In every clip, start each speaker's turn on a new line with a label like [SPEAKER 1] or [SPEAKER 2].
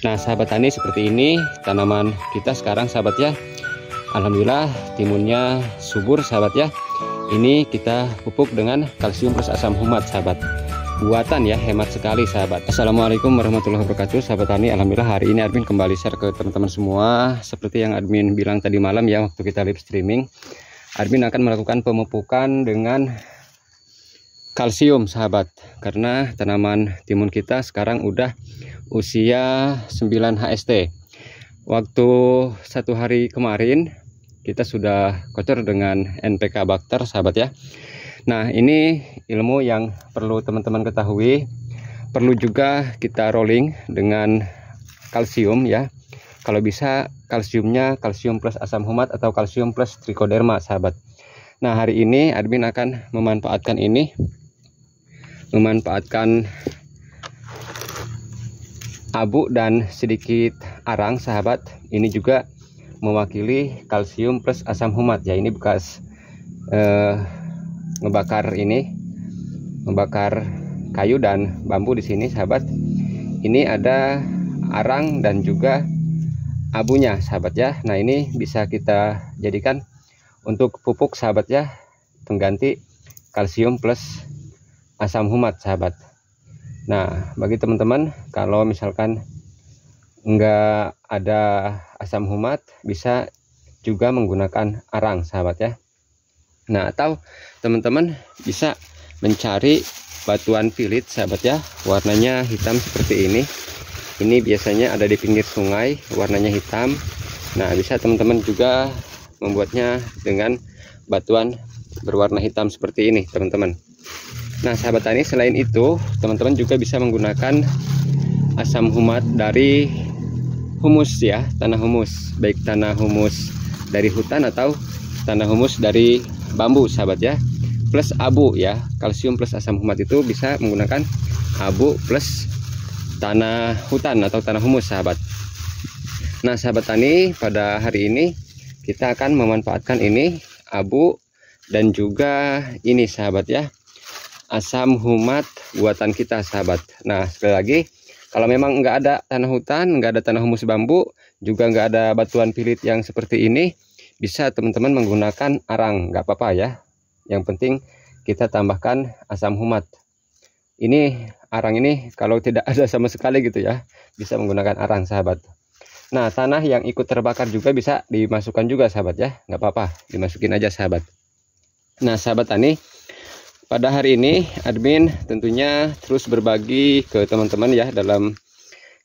[SPEAKER 1] Nah sahabat tani seperti ini tanaman kita sekarang sahabat ya Alhamdulillah timunnya subur sahabat ya Ini kita pupuk dengan kalsium plus asam humat sahabat Buatan ya hemat sekali sahabat Assalamualaikum warahmatullahi wabarakatuh sahabat tani Alhamdulillah hari ini admin kembali share ke teman-teman semua Seperti yang admin bilang tadi malam ya waktu kita live streaming Admin akan melakukan pemupukan dengan kalsium sahabat karena tanaman timun kita sekarang udah usia 9 HST waktu satu hari kemarin kita sudah kocor dengan NPK bakter sahabat ya nah ini ilmu yang perlu teman-teman ketahui perlu juga kita rolling dengan kalsium ya kalau bisa kalsiumnya kalsium plus asam humat atau kalsium plus trichoderma sahabat nah hari ini admin akan memanfaatkan ini memanfaatkan abu dan sedikit arang sahabat ini juga mewakili kalsium plus asam humat ya ini bekas eh, ngebakar ini membakar kayu dan bambu di sini sahabat ini ada arang dan juga abunya sahabat ya nah ini bisa kita jadikan untuk pupuk sahabat ya pengganti kalsium plus asam humat sahabat nah bagi teman-teman kalau misalkan enggak ada asam humat bisa juga menggunakan arang sahabat ya nah atau teman-teman bisa mencari batuan pilit sahabat ya warnanya hitam seperti ini ini biasanya ada di pinggir sungai warnanya hitam nah bisa teman-teman juga membuatnya dengan batuan berwarna hitam seperti ini teman-teman Nah, sahabat tani, selain itu, teman-teman juga bisa menggunakan asam humat dari humus ya, tanah humus, baik tanah humus dari hutan atau tanah humus dari bambu, sahabat ya. Plus abu ya, kalsium plus asam humat itu bisa menggunakan abu plus tanah hutan atau tanah humus, sahabat. Nah, sahabat tani, pada hari ini kita akan memanfaatkan ini abu dan juga ini sahabat ya asam humat buatan kita sahabat nah sekali lagi kalau memang nggak ada tanah hutan nggak ada tanah humus bambu juga nggak ada batuan pilit yang seperti ini bisa teman-teman menggunakan arang nggak apa-apa ya yang penting kita tambahkan asam humat ini arang ini kalau tidak ada sama sekali gitu ya bisa menggunakan arang sahabat Nah, tanah yang ikut terbakar juga bisa dimasukkan juga sahabat ya. Nggak apa-apa, dimasukin aja sahabat. Nah, sahabat tani, pada hari ini admin tentunya terus berbagi ke teman-teman ya dalam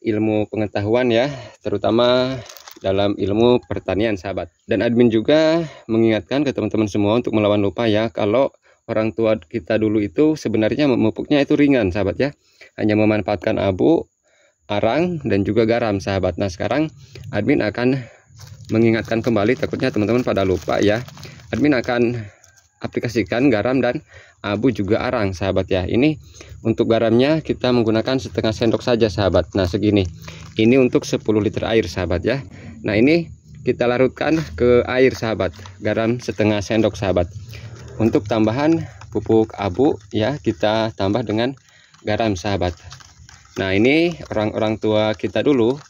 [SPEAKER 1] ilmu pengetahuan ya terutama dalam ilmu pertanian sahabat dan admin juga mengingatkan ke teman-teman semua untuk melawan lupa ya kalau orang tua kita dulu itu sebenarnya memupuknya itu ringan sahabat ya hanya memanfaatkan abu arang dan juga garam sahabat nah sekarang admin akan mengingatkan kembali takutnya teman-teman pada lupa ya admin akan aplikasikan garam dan abu juga arang sahabat ya ini untuk garamnya kita menggunakan setengah sendok saja sahabat nah segini ini untuk 10 liter air sahabat ya nah ini kita larutkan ke air sahabat garam setengah sendok sahabat untuk tambahan pupuk abu ya kita tambah dengan garam sahabat nah ini orang-orang tua kita dulu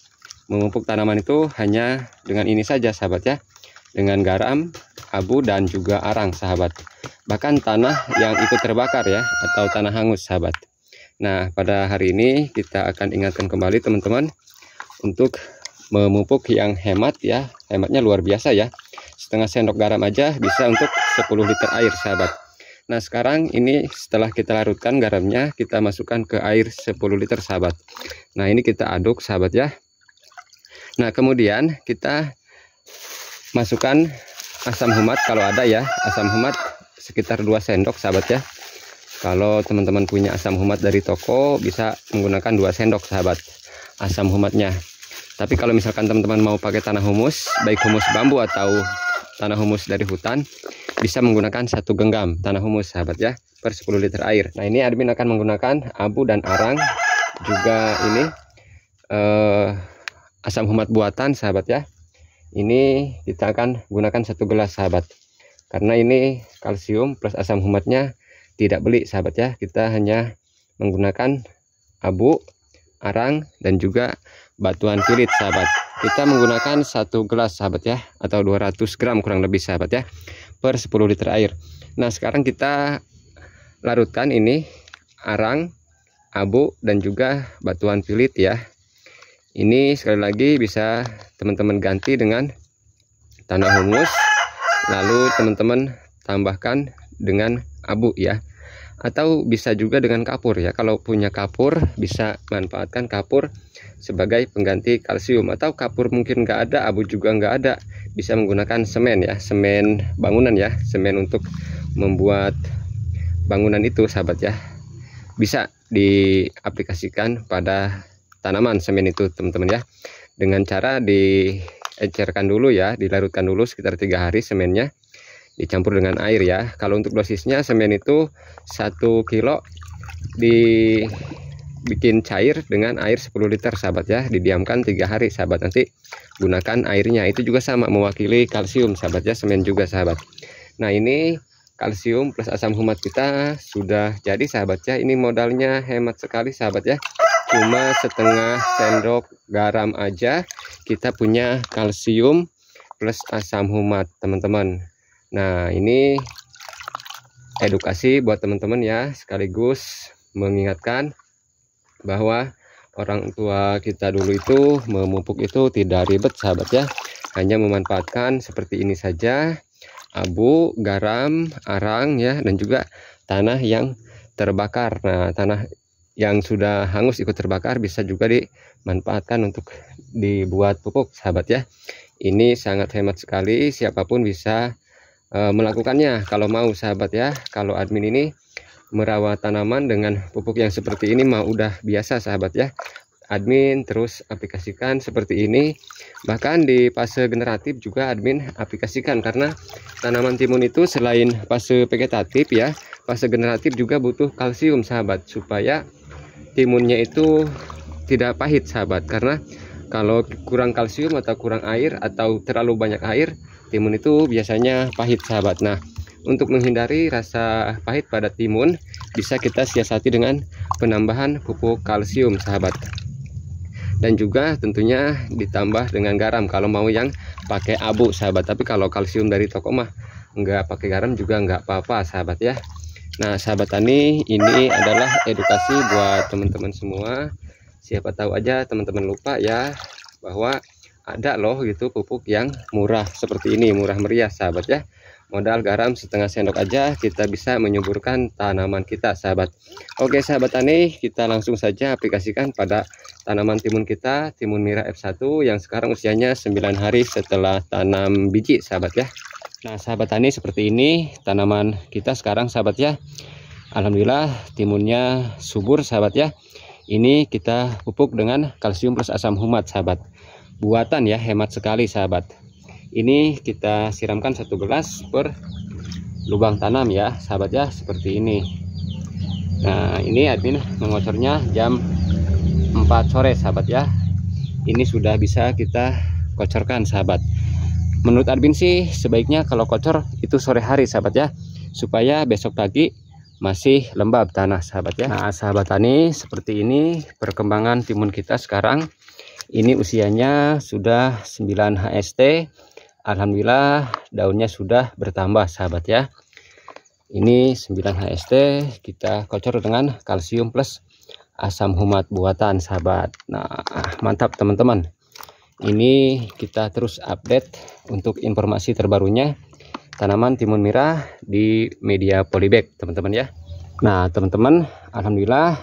[SPEAKER 1] memupuk tanaman itu hanya dengan ini saja sahabat ya dengan garam abu dan juga arang sahabat bahkan tanah yang ikut terbakar ya atau tanah hangus sahabat nah pada hari ini kita akan ingatkan kembali teman-teman untuk memupuk yang hemat ya hematnya luar biasa ya setengah sendok garam aja bisa untuk 10 liter air sahabat nah sekarang ini setelah kita larutkan garamnya kita masukkan ke air 10 liter sahabat nah ini kita aduk sahabat ya nah kemudian kita masukkan asam humat kalau ada ya asam humat sekitar 2 sendok sahabat ya kalau teman-teman punya asam humat dari toko bisa menggunakan 2 sendok sahabat asam humatnya tapi kalau misalkan teman-teman mau pakai tanah humus baik humus bambu atau tanah humus dari hutan bisa menggunakan satu genggam tanah humus sahabat ya per 10 liter air nah ini admin akan menggunakan abu dan arang juga ini eh, asam humat buatan sahabat ya ini kita akan gunakan satu gelas sahabat karena ini kalsium plus asam humatnya tidak beli sahabat ya kita hanya menggunakan abu arang dan juga batuan kilit sahabat kita menggunakan satu gelas sahabat ya atau 200 gram kurang lebih sahabat ya per 10 liter air nah sekarang kita larutkan ini arang abu dan juga batuan pilit ya ini sekali lagi bisa teman-teman ganti dengan tanah humus lalu teman-teman tambahkan dengan abu ya atau bisa juga dengan kapur ya kalau punya kapur bisa manfaatkan kapur sebagai pengganti kalsium atau kapur mungkin nggak ada abu juga nggak ada bisa menggunakan semen ya semen bangunan ya semen untuk membuat bangunan itu sahabat ya bisa diaplikasikan pada tanaman semen itu teman-teman ya dengan cara diecerkan dulu ya dilarutkan dulu sekitar tiga hari semennya dicampur dengan air ya kalau untuk dosisnya semen itu satu kilo dibikin cair dengan air 10 liter sahabat ya didiamkan tiga hari sahabat nanti gunakan airnya itu juga sama mewakili kalsium sahabat ya semen juga sahabat nah ini kalsium plus asam humat kita sudah jadi sahabat ya ini modalnya hemat sekali sahabat ya cuma setengah sendok garam aja kita punya kalsium plus asam humat teman-teman nah ini edukasi buat teman-teman ya sekaligus mengingatkan bahwa orang tua kita dulu itu memupuk itu tidak ribet sahabat ya hanya memanfaatkan seperti ini saja abu garam arang ya dan juga tanah yang terbakar nah tanah yang sudah hangus ikut terbakar bisa juga dimanfaatkan untuk dibuat pupuk sahabat ya ini sangat hemat sekali siapapun bisa e, melakukannya kalau mau sahabat ya kalau admin ini merawat tanaman dengan pupuk yang seperti ini mah udah biasa sahabat ya admin terus aplikasikan seperti ini bahkan di fase generatif juga admin aplikasikan karena tanaman timun itu selain fase vegetatif ya fase generatif juga butuh kalsium sahabat supaya timunnya itu tidak pahit sahabat karena kalau kurang kalsium atau kurang air atau terlalu banyak air timun itu biasanya pahit sahabat nah untuk menghindari rasa pahit pada timun bisa kita siasati dengan penambahan pupuk kalsium sahabat dan juga tentunya ditambah dengan garam kalau mau yang pakai abu sahabat tapi kalau kalsium dari toko mah nggak pakai garam juga nggak apa-apa sahabat ya Nah, sahabat tani, ini adalah edukasi buat teman-teman semua. Siapa tahu aja teman-teman lupa ya bahwa ada loh gitu pupuk yang murah seperti ini, murah meriah sahabat ya. Modal garam setengah sendok aja kita bisa menyuburkan tanaman kita sahabat. Oke sahabat tani, kita langsung saja aplikasikan pada tanaman timun kita, timun mira F1 yang sekarang usianya 9 hari setelah tanam biji sahabat ya. Nah sahabat tani seperti ini tanaman kita sekarang sahabat ya Alhamdulillah timunnya subur sahabat ya Ini kita pupuk dengan kalsium plus asam humat sahabat Buatan ya hemat sekali sahabat Ini kita siramkan satu gelas per lubang tanam ya sahabat ya seperti ini Nah ini admin mengocornya jam 4 sore sahabat ya Ini sudah bisa kita kocorkan sahabat menurut Arbin sih sebaiknya kalau kocor itu sore hari sahabat ya supaya besok pagi masih lembab tanah sahabat ya nah sahabat tani seperti ini perkembangan timun kita sekarang ini usianya sudah 9 HST Alhamdulillah daunnya sudah bertambah sahabat ya ini 9 HST kita kocor dengan kalsium plus asam humat buatan sahabat nah mantap teman-teman ini kita terus update untuk informasi terbarunya tanaman timun merah di media polybag teman-teman ya nah teman-teman Alhamdulillah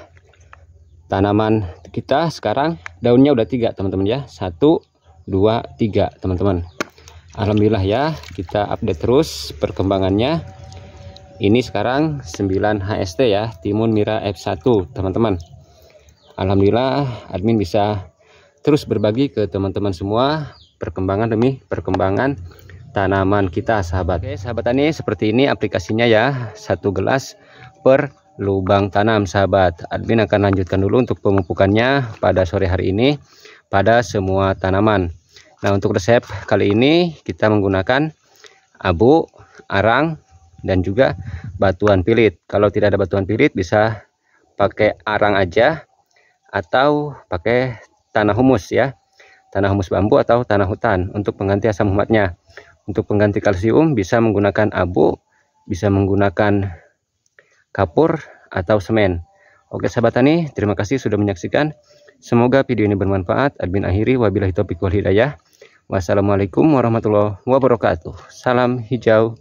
[SPEAKER 1] tanaman kita sekarang daunnya udah tiga teman-teman ya satu dua tiga teman-teman Alhamdulillah ya kita update terus perkembangannya ini sekarang 9 HST ya timun merah F1 teman-teman Alhamdulillah admin bisa terus berbagi ke teman-teman semua perkembangan demi perkembangan tanaman kita sahabat Oke sahabat tani seperti ini aplikasinya ya satu gelas per lubang tanam sahabat admin akan lanjutkan dulu untuk pemupukannya pada sore hari ini pada semua tanaman nah untuk resep kali ini kita menggunakan abu arang dan juga batuan pilit kalau tidak ada batuan pilit bisa pakai arang aja atau pakai tanah humus ya tanah humus bambu atau tanah hutan untuk pengganti asam humatnya untuk pengganti kalsium bisa menggunakan abu bisa menggunakan kapur atau semen oke sahabat tani terima kasih sudah menyaksikan semoga video ini bermanfaat admin akhiri wabillahi taufiq wal hidayah wassalamualaikum warahmatullahi wabarakatuh salam hijau